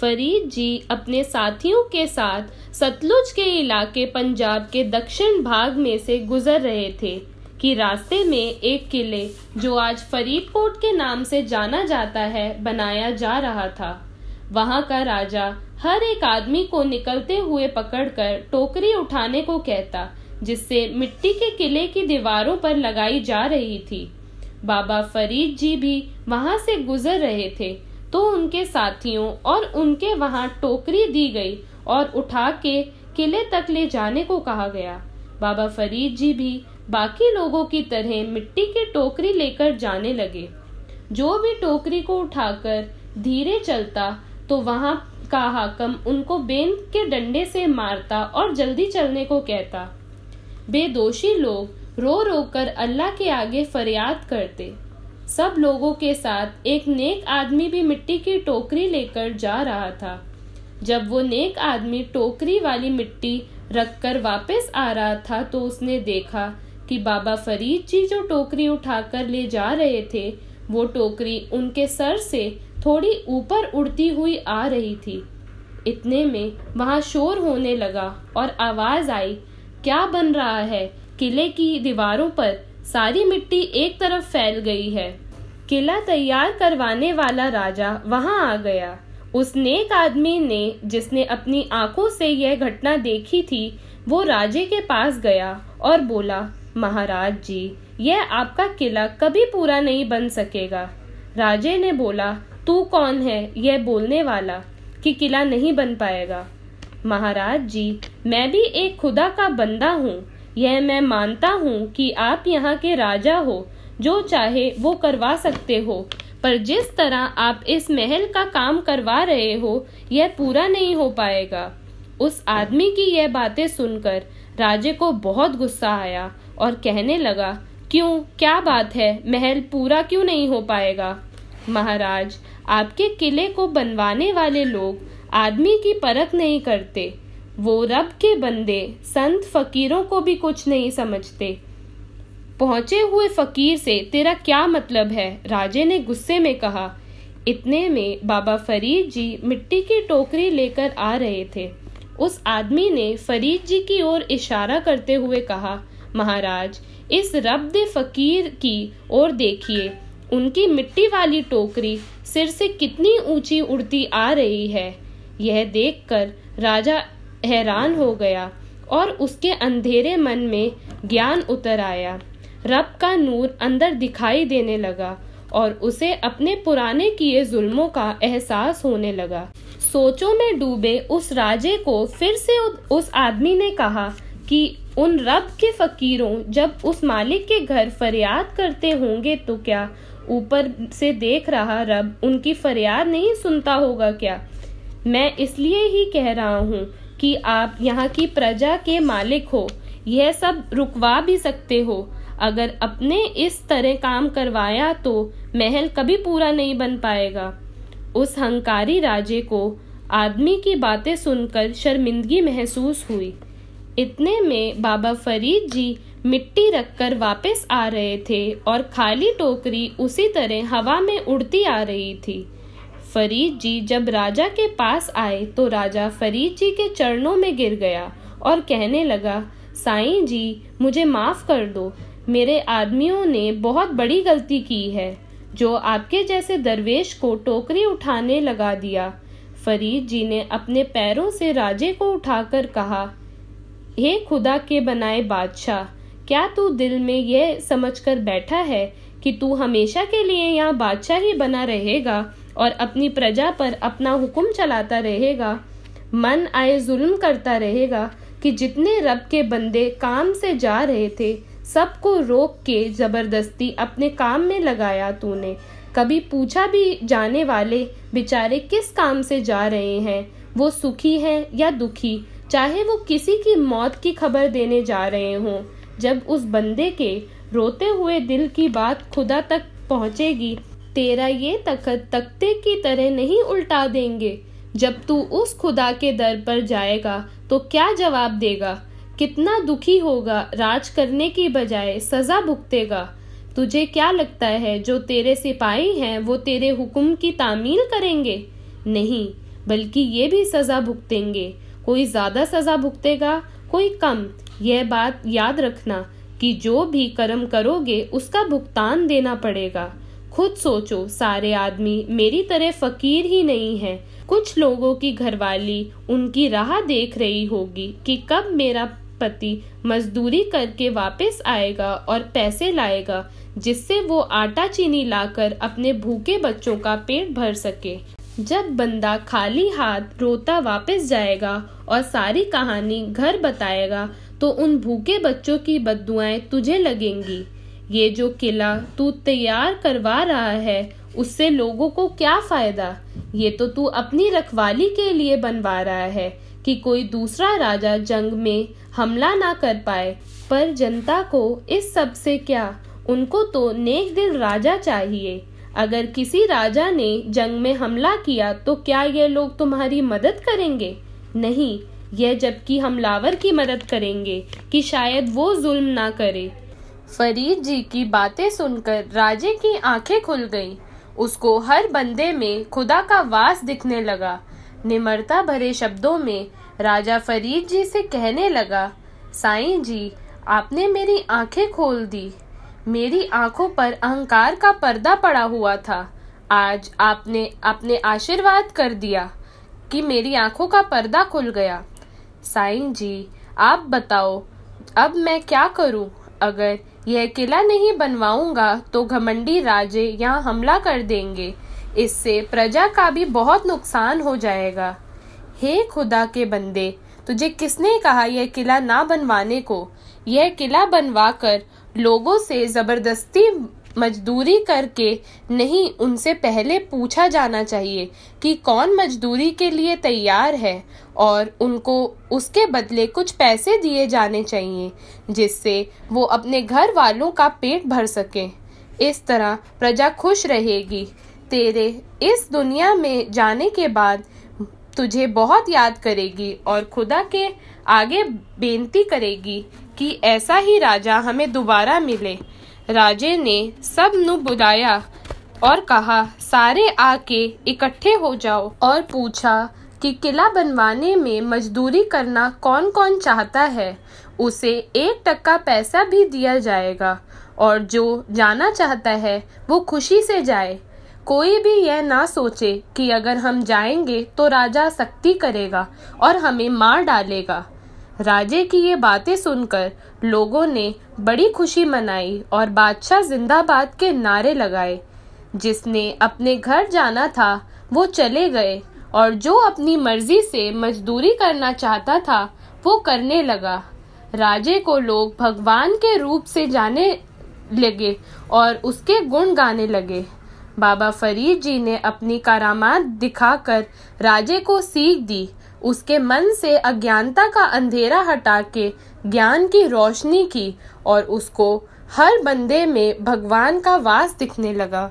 फरीद जी अपने साथियों के साथ सतलुज के इलाके पंजाब के दक्षिण भाग में से गुजर रहे थे कि रास्ते में एक किले जो आज फरीदकोट के नाम से जाना जाता है बनाया जा रहा था वहां का राजा हर एक आदमी को निकलते हुए पकड़कर टोकरी उठाने को कहता जिससे मिट्टी के किले की दीवारों पर लगाई जा रही थी बाबा फरीद जी भी वहां से गुजर रहे थे तो उनके साथियों और उनके वहां टोकरी दी गई और उठा के किले तक ले जाने को कहा गया बाबा फरीद जी भी बाकी लोगों की तरह मिट्टी की टोकरी लेकर जाने लगे जो भी टोकरी को उठाकर धीरे चलता तो वहां का हाकम उनको बेन के डंडे से मारता और जल्दी चलने को कहता बेदोषी लोग रो रो कर अल्लाह के आगे फरियाद करते सब लोगों के साथ एक नेक आदमी भी मिट्टी की टोकरी लेकर जा रहा था जब वो नेक आदमी टोकरी वाली मिट्टी रखकर वापस आ रहा था तो उसने देखा कि बाबा फरीद जी जो टोकरी उठाकर ले जा रहे थे वो टोकरी उनके सर से थोड़ी ऊपर उड़ती हुई आ रही थी इतने में वहाँ शोर होने लगा और आवाज़ आई क्या बन रहा है किले की दीवारों पर सारी मिट्टी एक तरफ फैल गई है किला तैयार करवाने वाला राजा वहां आ गया उस नेक आदमी ने जिसने अपनी आंखों से यह घटना देखी थी वो राजे के पास गया और बोला महाराज जी यह आपका किला कभी पूरा नहीं बन सकेगा राजे ने बोला तू कौन है यह बोलने वाला कि किला नहीं बन पाएगा महाराज जी मैं भी एक खुदा का बंदा हूँ यह मैं मानता हूँ कि आप यहाँ के राजा हो जो चाहे वो करवा सकते हो पर जिस तरह आप इस महल का काम करवा रहे हो यह पूरा नहीं हो पाएगा उस आदमी की यह बातें सुनकर राजे को बहुत गुस्सा आया और कहने लगा क्यों क्या बात है महल पूरा क्यों नहीं हो पाएगा महाराज आपके किले को बनवाने वाले लोग आदमी की परख नहीं करते वो रब के बंदे संत फकीरों को भी कुछ नहीं समझते पहुंचे हुए फकीर से तेरा क्या मतलब है राजे ने गुस्से में कहा इतने में बाबा फरीद जी मिट्टी की टोकरी लेकर आ रहे थे उस आदमी ने फरीद जी की ओर इशारा करते हुए कहा महाराज इस रब दे फकीर की ओर देखिए उनकी मिट्टी वाली टोकरी सिर से कितनी ऊंची उड़ती आ रही है यह देखकर राजा हैरान हो गया और उसके अंधेरे मन में ज्ञान उतर आया रब का नूर अंदर दिखाई देने लगा और उसे अपने पुराने किए जुल्मों का एहसास होने लगा सोचों में डूबे उस राजे को फिर से उस आदमी ने कहा कि उन रब के फकीरों जब उस मालिक के घर फरियाद करते होंगे तो क्या ऊपर से देख रहा रब उनकी फरियाद नहीं सुनता होगा क्या मैं इसलिए ही कह रहा हूँ कि आप यहाँ की प्रजा के मालिक हो यह सब रुकवा भी सकते हो अगर अपने इस तरह काम करवाया तो महल कभी पूरा नहीं बन पाएगा उस हंकारी राजे को आदमी की बातें सुनकर शर्मिंदगी महसूस हुई इतने में बाबा फरीद जी मिट्टी रखकर वापस आ रहे थे और खाली टोकरी उसी तरह हवा में उड़ती आ रही थी फरीद जी जब राजा के पास आए तो राजा फरीद जी के चरणों में गिर गया और कहने लगा साईं जी मुझे माफ़ कर दो मेरे आदमियों ने बहुत बड़ी गलती की है जो आपके जैसे दरवेश को टोकरी उठाने लगा दिया फरीद जी ने अपने पैरों से राजे को उठाकर कहा हे खुदा के बनाए बादशाह क्या तू दिल में यह समझकर बैठा है कि तू हमेशा के लिए यहाँ बादशाह ही बना रहेगा और अपनी प्रजा पर अपना हुक्म चलाता रहेगा मन आए जुल्म करता रहेगा कि जितने रब के बंदे काम से जा रहे थे सबको रोक के ज़बरदस्ती अपने काम में लगाया तूने कभी पूछा भी जाने वाले बेचारे किस काम से जा रहे हैं वो सुखी हैं या दुखी चाहे वो किसी की मौत की खबर देने जा रहे हों जब उस बंदे के रोते हुए दिल की बात खुदा तक पहुँचेगी तेरा ये तखत तख्ते की तरह नहीं उल्टा देंगे जब तू उस खुदा के दर पर जाएगा तो क्या जवाब देगा कितना दुखी होगा राज करने की बजाय सजा भुगतेगा तुझे क्या लगता है जो तेरे सिपाही हैं वो तेरे हुक्म की तामील करेंगे नहीं बल्कि ये भी सज़ा भुगतेंगे कोई ज़्यादा सज़ा भुगतेगा कोई कम यह बात याद रखना कि जो भी कर्म करोगे उसका भुगतान देना पड़ेगा खुद सोचो सारे आदमी मेरी तरह फकीर ही नहीं है कुछ लोगों की घरवाली उनकी राह देख रही होगी कि कब मेरा पति मजदूरी करके वापस आएगा और पैसे लाएगा जिससे वो आटा चीनी लाकर अपने भूखे बच्चों का पेट भर सके जब बंदा खाली हाथ रोता वापस जाएगा और सारी कहानी घर बताएगा तो उन भूखे बच्चों की बदुआएं तुझे लगेंगी ये जो किला तू तैयार करवा रहा है उससे लोगों को क्या फायदा ये तो तू अपनी रखवाली के लिए बनवा रहा है कि कोई दूसरा राजा जंग में हमला ना कर पाए पर जनता को इस सब से क्या उनको तो नेक दिल राजा चाहिए अगर किसी राजा ने जंग में हमला किया तो क्या ये लोग तुम्हारी मदद करेंगे नहीं यह जबकि हमलावर की मदद करेंगे कि शायद वो जुल्म ना करे फरीद जी की बातें सुनकर राजे की आंखें खुल गईं। उसको हर बंदे में खुदा का वास दिखने लगा निम्रता भरे शब्दों में राजा फरीद जी से कहने लगा साई जी आपने मेरी आंखें खोल दी मेरी आंखों पर अहंकार का पर्दा पड़ा हुआ था आज आपने अपने आशीर्वाद कर दिया कि मेरी आंखों का पर्दा खुल गया साईं जी आप बताओ अब मैं क्या करूं अगर यह किला नहीं बनवाऊंगा तो घमंडी राजे यहाँ हमला कर देंगे इससे प्रजा का भी बहुत नुकसान हो जाएगा हे खुदा के बंदे तुझे किसने कहा यह किला ना बनवाने को यह किला बनवा कर लोगों से जबरदस्ती मजदूरी करके नहीं उनसे पहले पूछा जाना चाहिए कि कौन मजदूरी के लिए तैयार है और उनको उसके बदले कुछ पैसे दिए जाने चाहिए जिससे वो अपने घर वालों का पेट भर सके इस तरह प्रजा खुश रहेगी तेरे इस दुनिया में जाने के बाद तुझे बहुत याद करेगी और खुदा के आगे बेनती करेगी कि ऐसा ही राजा हमें दोबारा मिले राजे ने सब नु बुलाया और कहा सारे आके इकट्ठे हो जाओ और पूछा कि किला बनवाने में मजदूरी करना कौन कौन चाहता है उसे एक टक्का पैसा भी दिया जाएगा और जो जाना चाहता है वो खुशी से जाए कोई भी यह ना सोचे कि अगर हम जाएंगे तो राजा सख्ती करेगा और हमें मार डालेगा राजे की ये बातें सुनकर लोगों ने बड़ी खुशी मनाई और बादशाह जिंदाबाद के नारे लगाए जिसने अपने घर जाना था वो चले गए और जो अपनी मर्जी से मजदूरी करना चाहता था वो करने लगा राजे को लोग भगवान के रूप से जाने लगे और उसके गुण गाने लगे बाबा फरीद जी ने अपनी करामात दिखाकर राजे को सीख दी उसके मन से अज्ञानता का अंधेरा हटा के ज्ञान की रोशनी की और उसको हर बंदे में भगवान का वास दिखने लगा